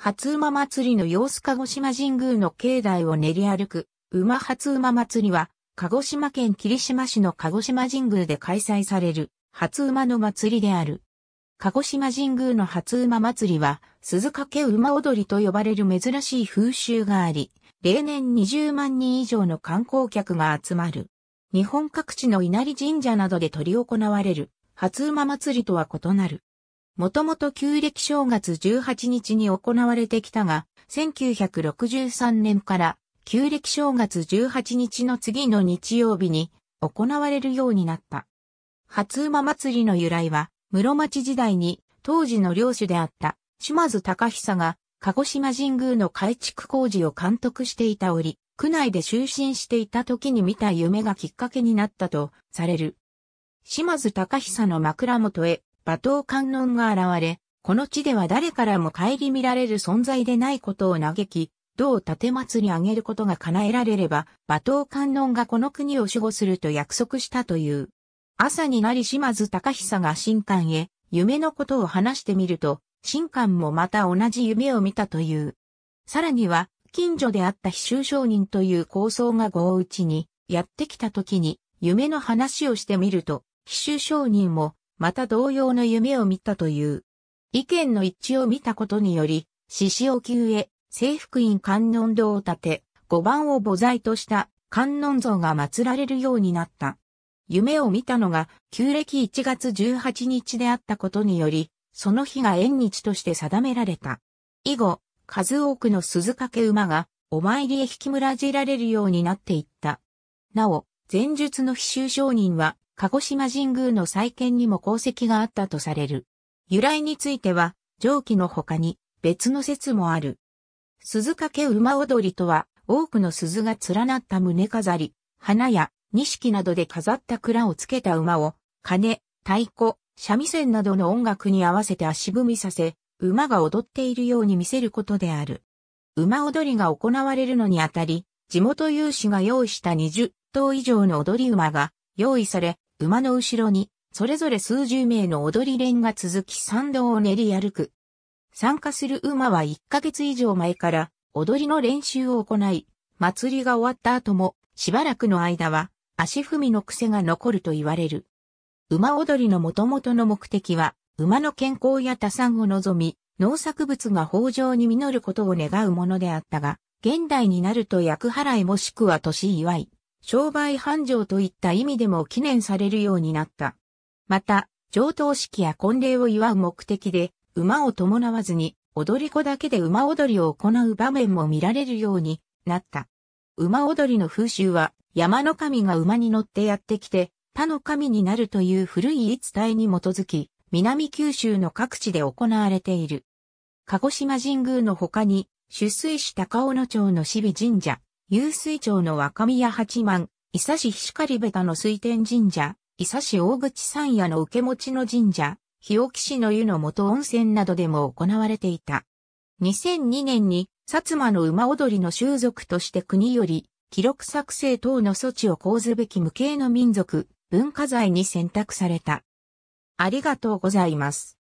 初馬祭りの様子鹿児島神宮の境内を練り歩く、馬初馬祭りは、鹿児島県霧島市の鹿児島神宮で開催される、初馬の祭りである。鹿児島神宮の初馬祭りは、鈴掛馬踊りと呼ばれる珍しい風習があり、例年20万人以上の観光客が集まる。日本各地の稲荷神社などで取り行われる、初馬祭りとは異なる。もともと旧暦正月18日に行われてきたが、1963年から旧暦正月18日の次の日曜日に行われるようになった。初馬祭りの由来は、室町時代に当時の領主であった島津隆久が鹿児島神宮の改築工事を監督していた折、区内で就寝していた時に見た夢がきっかけになったとされる。島津隆久の枕元へ馬頭観音が現れ、この地では誰からも顧みられる存在でないことを嘆き、同立松にあげることが叶えられれば、馬頭観音がこの国を守護すると約束したという。朝になり島津隆久が新館へ、夢のことを話してみると、新館もまた同じ夢を見たという。さらには、近所であった非州商人という構想が豪打ちに、やってきた時に、夢の話をしてみると、非襲商人も、また同様の夢を見たという。意見の一致を見たことにより、獅子を急へ聖福院観音堂を建て、五番を母材とした観音像が祀られるようになった。夢を見たのが旧暦1月18日であったことにより、その日が縁日として定められた。以後、数多くの鈴掛馬がお参りへ引きむらじられるようになっていった。なお、前述の非修商人は鹿児島神宮の再建にも功績があったとされる。由来については、上記の他に別の説もある。鈴掛馬踊りとは、多くの鈴が連なった胸飾り、花や錦などで飾った蔵をつけた馬を、鐘、太鼓、三味線などの音楽に合わせて足踏みさせ、馬が踊っているように見せることである。馬踊りが行われるのにあたり、地元有志が用意した20頭以上の踊り馬が用意され、馬の後ろに、それぞれ数十名の踊り連が続き参道を練り歩く。参加する馬は1ヶ月以上前から踊りの練習を行い、祭りが終わった後もしばらくの間は足踏みの癖が残ると言われる。馬踊りの元々の目的は、馬の健康や多産を望み、農作物が豊穣に実ることを願うものであったが、現代になると役払いもしくは年祝い、商売繁盛といった意味でも記念されるようになった。また、上等式や婚礼を祝う目的で、馬を伴わずに、踊り子だけで馬踊りを行う場面も見られるようになった。馬踊りの風習は、山の神が馬に乗ってやってきて、他の神になるという古い言い伝えに基づき、南九州の各地で行われている。鹿児島神宮の他に、出水市高尾野町の志備神社、湧水町の若宮八幡、伊佐市光部田の水天神社、伊佐市大口山屋の受け持ちの神社、日置市の湯の元温泉などでも行われていた。2002年に薩摩の馬踊りの習俗として国より記録作成等の措置を講ずべき無形の民族文化財に選択された。ありがとうございます。